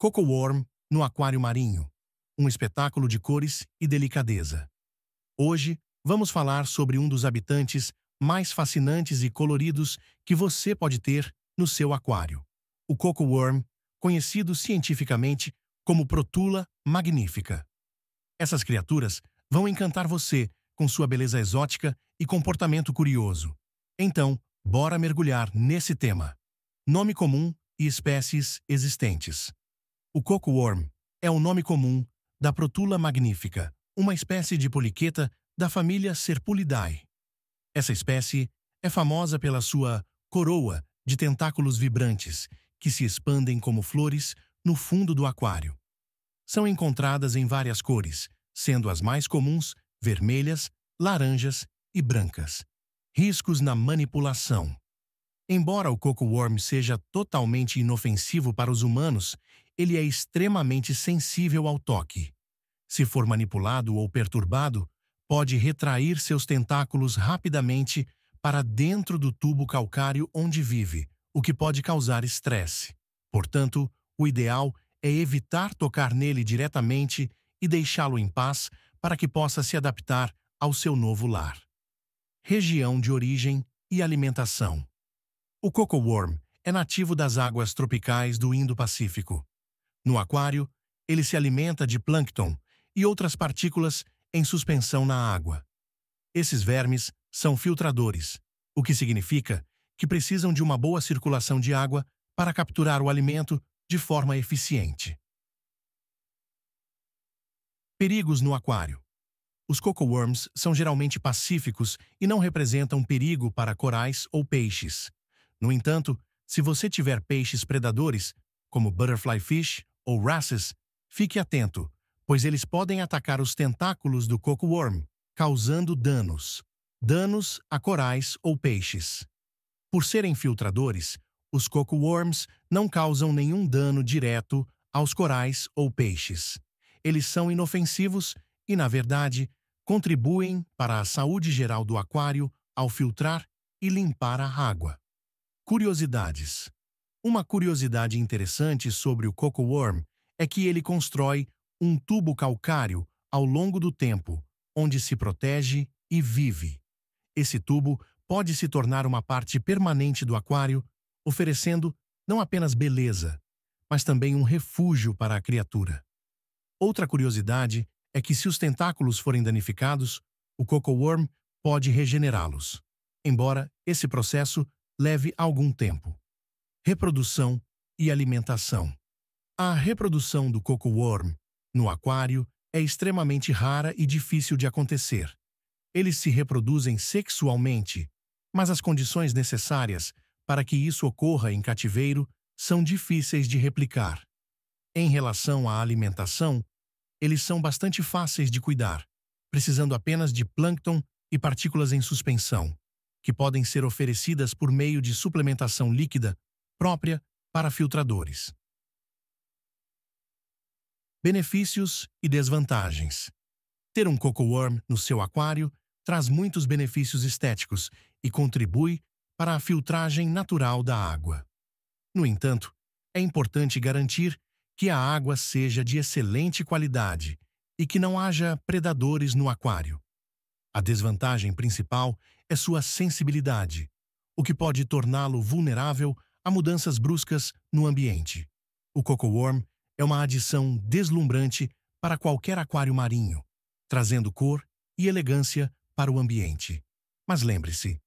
Coco Worm no Aquário Marinho, um espetáculo de cores e delicadeza. Hoje, vamos falar sobre um dos habitantes mais fascinantes e coloridos que você pode ter no seu aquário. O Coco Worm, conhecido cientificamente como Protula magnífica. Essas criaturas vão encantar você com sua beleza exótica e comportamento curioso. Então, bora mergulhar nesse tema. Nome comum e espécies existentes. O cockworm é um nome comum da Protula magnifica, uma espécie de poliqueta da família Serpulidae. Essa espécie é famosa pela sua coroa de tentáculos vibrantes que se expandem como flores no fundo do aquário. São encontradas em várias cores, sendo as mais comuns vermelhas, laranjas e brancas. Riscos na manipulação. Embora o coco worm seja totalmente inofensivo para os humanos, ele é extremamente sensível ao toque. Se for manipulado ou perturbado, pode retrair seus tentáculos rapidamente para dentro do tubo calcário onde vive, o que pode causar estresse. Portanto, o ideal é evitar tocar nele diretamente e deixá-lo em paz para que possa se adaptar ao seu novo lar. Região de origem e alimentação: O cocoworm é nativo das águas tropicais do Indo-Pacífico. No aquário, ele se alimenta de plâncton e outras partículas em suspensão na água. Esses vermes são filtradores, o que significa que precisam de uma boa circulação de água para capturar o alimento de forma eficiente. Perigos no aquário. Os cocoworms são geralmente pacíficos e não representam perigo para corais ou peixes. No entanto, se você tiver peixes predadores, como butterfly fish ou wrasses, fique atento, pois eles podem atacar os tentáculos do cookworm, causando danos. Danos a corais ou peixes. Por serem filtradores, os cookworms não causam nenhum dano direto aos corais ou peixes. Eles são inofensivos e, na verdade, contribuem para a saúde geral do aquário ao filtrar e limpar a água. Curiosidades uma curiosidade interessante sobre o coco worm é que ele constrói um tubo calcário ao longo do tempo, onde se protege e vive. Esse tubo pode se tornar uma parte permanente do aquário, oferecendo não apenas beleza, mas também um refúgio para a criatura. Outra curiosidade é que se os tentáculos forem danificados, o coco worm pode regenerá-los, embora esse processo leve algum tempo reprodução e alimentação. A reprodução do coco worm no aquário é extremamente rara e difícil de acontecer. Eles se reproduzem sexualmente, mas as condições necessárias para que isso ocorra em cativeiro são difíceis de replicar. Em relação à alimentação, eles são bastante fáceis de cuidar, precisando apenas de plâncton e partículas em suspensão, que podem ser oferecidas por meio de suplementação líquida própria para filtradores. Benefícios e desvantagens. Ter um cocoworm no seu aquário traz muitos benefícios estéticos e contribui para a filtragem natural da água. No entanto, é importante garantir que a água seja de excelente qualidade e que não haja predadores no aquário. A desvantagem principal é sua sensibilidade, o que pode torná-lo vulnerável a mudanças bruscas no ambiente. O coco worm é uma adição deslumbrante para qualquer aquário marinho, trazendo cor e elegância para o ambiente. Mas lembre-se,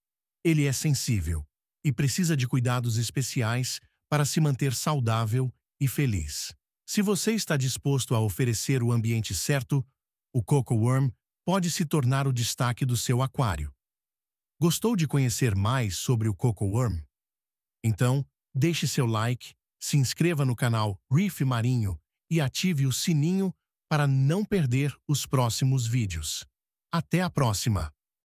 ele é sensível e precisa de cuidados especiais para se manter saudável e feliz. Se você está disposto a oferecer o ambiente certo, o coco worm pode se tornar o destaque do seu aquário. Gostou de conhecer mais sobre o coco worm? Então, deixe seu like, se inscreva no canal Reef Marinho e ative o sininho para não perder os próximos vídeos. Até a próxima!